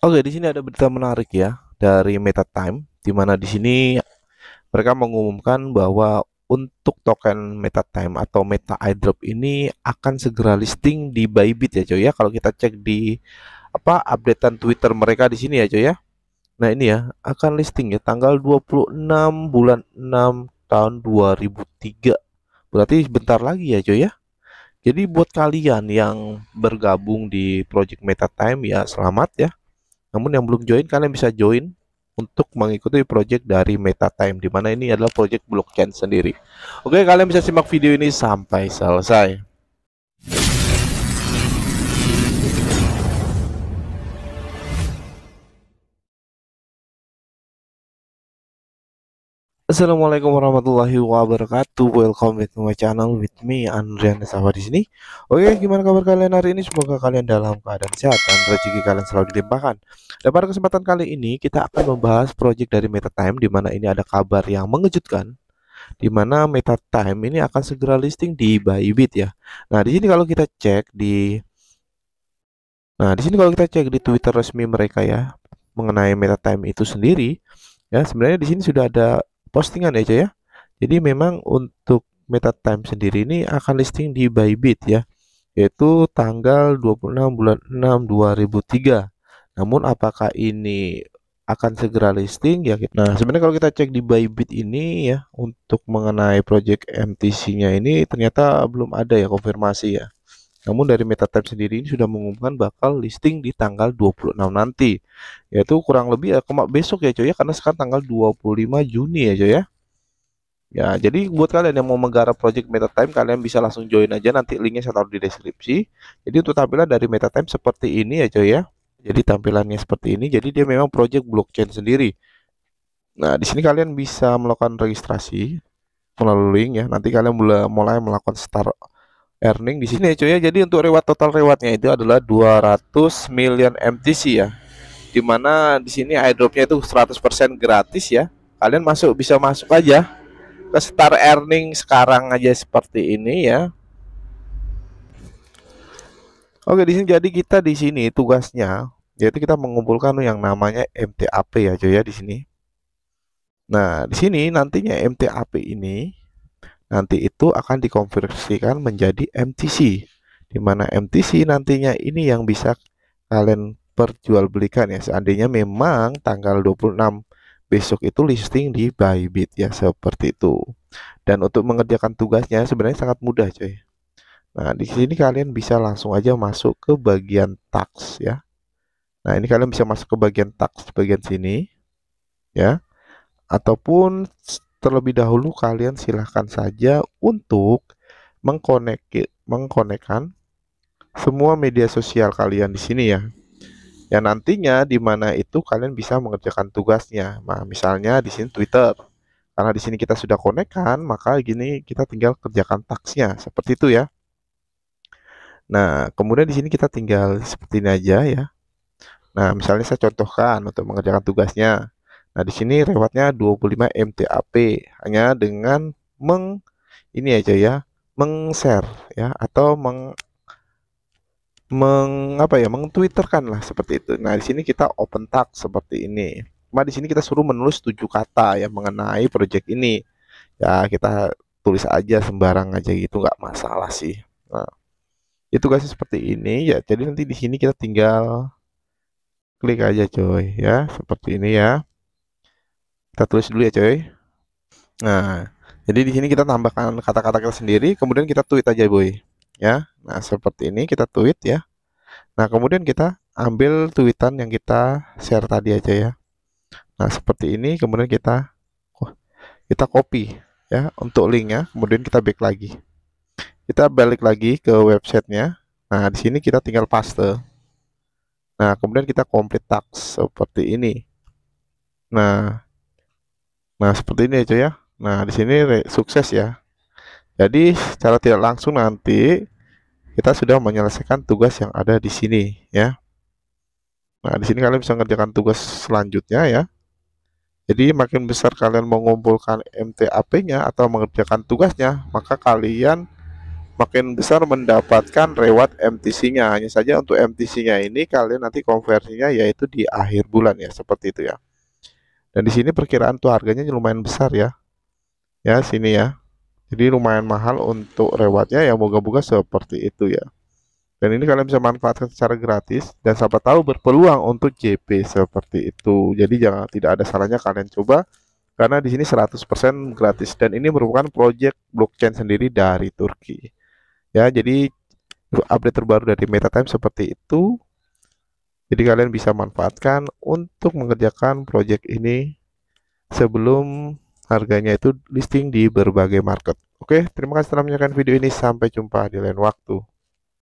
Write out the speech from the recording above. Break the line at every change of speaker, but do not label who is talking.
Oke, di sini ada berita menarik ya dari Meta Time, di mana di sini mereka mengumumkan bahwa untuk token Meta Time atau Meta iDrop ini akan segera listing di Bybit ya, coy ya. Kalau kita cek di apa updatean Twitter mereka di sini ya, coy ya. Nah, ini ya akan listing ya tanggal 26 bulan 6 tahun 2003. Berarti bentar lagi ya, coy ya. Jadi buat kalian yang bergabung di Project Meta Time ya selamat ya namun yang belum join kalian bisa join untuk mengikuti project dari MetaTime di mana ini adalah project blockchain sendiri. Oke, kalian bisa simak video ini sampai selesai. Assalamualaikum warahmatullahi wabarakatuh. Welcome back to my channel with me Andrian Sawa di sini. Oke, gimana kabar kalian hari ini? Semoga kalian dalam keadaan sehat dan rezeki kalian selalu dilimpahkan. Dan pada kesempatan kali ini kita akan membahas project dari MetaTime di mana ini ada kabar yang mengejutkan di mana MetaTime ini akan segera listing di Bybit ya. Nah, di sini kalau kita cek di Nah, di sini kalau kita cek di Twitter resmi mereka ya mengenai MetaTime itu sendiri ya sebenarnya di sini sudah ada postingan aja ya, ya jadi memang untuk meta time sendiri ini akan listing di Bybit ya yaitu tanggal 26 bulan 6 2003 namun apakah ini akan segera listing ya nah sebenarnya kalau kita cek di Bybit ini ya untuk mengenai project MTC nya ini ternyata belum ada ya konfirmasi ya namun dari Metatime sendiri ini sudah mengumumkan bakal listing di tanggal 26 nanti. Yaitu kurang lebih ya, besok ya coy ya karena sekarang tanggal 25 Juni ya coy ya. Ya, jadi buat kalian yang mau menggarap project MetaTime, kalian bisa langsung join aja nanti linknya saya taruh di deskripsi. Jadi untuk tampilan dari MetaTime seperti ini ya coy ya. Jadi tampilannya seperti ini. Jadi dia memang project blockchain sendiri. Nah, di sini kalian bisa melakukan registrasi melalui link ya. Nanti kalian mulai mulai melakukan start earning di sini ya cuy ya. Jadi untuk reward total rewardnya itu adalah 200 million MTC ya. Dimana di sini airdropnya itu 100% gratis ya. Kalian masuk bisa masuk aja ke star earning sekarang aja seperti ini ya. Oke di sini jadi kita di sini tugasnya yaitu kita mengumpulkan yang namanya MTAP ya cuy ya di sini. Nah di sini nantinya MTAP ini nanti itu akan dikonversikan menjadi MTC di mana MTC nantinya ini yang bisa kalian perjualbelikan ya seandainya memang tanggal 26 besok itu listing di Bybit ya seperti itu dan untuk mengerjakan tugasnya sebenarnya sangat mudah coy nah di sini kalian bisa langsung aja masuk ke bagian tax ya nah ini kalian bisa masuk ke bagian tax bagian sini ya ataupun terlebih dahulu kalian silahkan saja untuk mengkonek mengkonekkan semua media sosial kalian di sini ya. Ya nantinya di mana itu kalian bisa mengerjakan tugasnya. Nah, misalnya di sini Twitter. Karena di sini kita sudah konekkan, maka gini kita tinggal kerjakan taksnya seperti itu ya. Nah, kemudian di sini kita tinggal seperti ini aja ya. Nah, misalnya saya contohkan untuk mengerjakan tugasnya. Nah, di sini rewardnya 25 MTAP hanya dengan meng ini aja ya, meng-share ya atau meng meng apa ya, twitterkan lah seperti itu. Nah, di sini kita open tag seperti ini. Cuma di sini kita suruh menulis tujuh kata ya mengenai project ini. Ya, kita tulis aja sembarang aja gitu nggak masalah sih. Nah, itu guys seperti ini ya. Jadi nanti di sini kita tinggal klik aja coy ya, seperti ini ya. Kita tulis dulu ya coy. Nah, jadi di sini kita tambahkan kata-kata kita sendiri, kemudian kita tweet aja boy. Ya, nah seperti ini kita tweet ya. Nah, kemudian kita ambil tweetan yang kita share tadi aja ya. Nah, seperti ini kemudian kita kita copy ya untuk linknya, kemudian kita back lagi. Kita balik lagi ke websitenya. Nah, di sini kita tinggal paste. Nah, kemudian kita complete task seperti ini. Nah, Nah, seperti ini aja ya. Nah, di sini sukses ya. Jadi, secara tidak langsung nanti kita sudah menyelesaikan tugas yang ada di sini ya. Nah, di sini kalian bisa mengerjakan tugas selanjutnya ya. Jadi, makin besar kalian mengumpulkan MTAP-nya atau mengerjakan tugasnya, maka kalian makin besar mendapatkan reward MTC-nya. Hanya saja untuk MTC-nya ini kalian nanti konversinya yaitu di akhir bulan ya, seperti itu ya. Dan di sini perkiraan tuh harganya lumayan besar ya. Ya, sini ya. Jadi lumayan mahal untuk rewatnya ya moga-moga seperti itu ya. Dan ini kalian bisa manfaatkan secara gratis dan siapa tahu berpeluang untuk JP seperti itu. Jadi jangan tidak ada salahnya kalian coba karena di sini 100% gratis dan ini merupakan project blockchain sendiri dari Turki. Ya, jadi update terbaru dari MetaTime seperti itu jadi kalian bisa manfaatkan untuk mengerjakan project ini sebelum harganya itu listing di berbagai market. Oke, terima kasih telah menyaksikan video ini. Sampai jumpa di lain waktu.